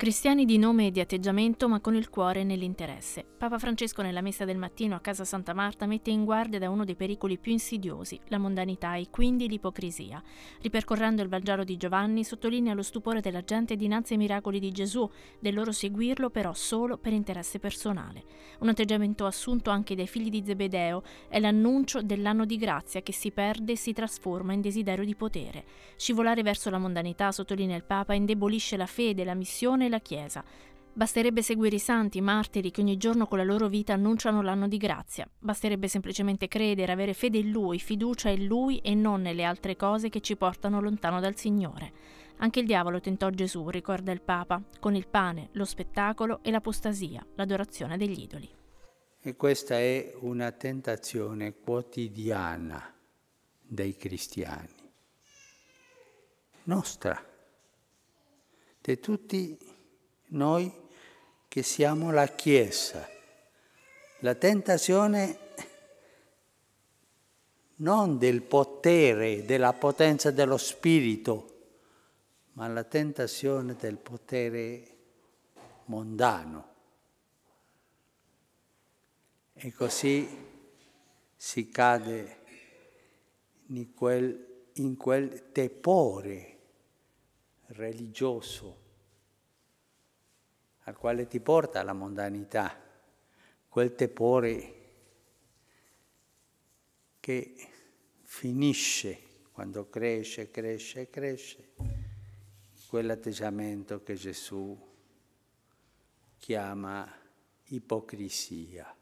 Cristiani di nome e di atteggiamento, ma con il cuore nell'interesse. Papa Francesco nella messa del mattino a casa Santa Marta mette in guardia da uno dei pericoli più insidiosi, la mondanità e quindi l'ipocrisia. Ripercorrendo il Vangelo di Giovanni, sottolinea lo stupore della gente dinanzi ai miracoli di Gesù, del loro seguirlo però solo per interesse personale. Un atteggiamento assunto anche dai figli di Zebedeo è l'annuncio dell'anno di grazia che si perde e si trasforma in desiderio di potere. Scivolare verso la mondanità, sottolinea il Papa, indebolisce la fede, la missione e la Chiesa. Basterebbe seguire i santi, i martiri che ogni giorno con la loro vita annunciano l'anno di grazia. Basterebbe semplicemente credere, avere fede in Lui, fiducia in Lui e non nelle altre cose che ci portano lontano dal Signore. Anche il diavolo tentò Gesù, ricorda il Papa, con il pane, lo spettacolo e l'apostasia, l'adorazione degli idoli. E questa è una tentazione quotidiana dei cristiani, nostra, di tutti noi che siamo la Chiesa. La tentazione non del potere, della potenza dello spirito, ma la tentazione del potere mondano. E così si cade in quel, in quel tepore religioso al quale ti porta la mondanità, quel tepore che finisce quando cresce, cresce, e cresce, quell'atteggiamento che Gesù chiama ipocrisia.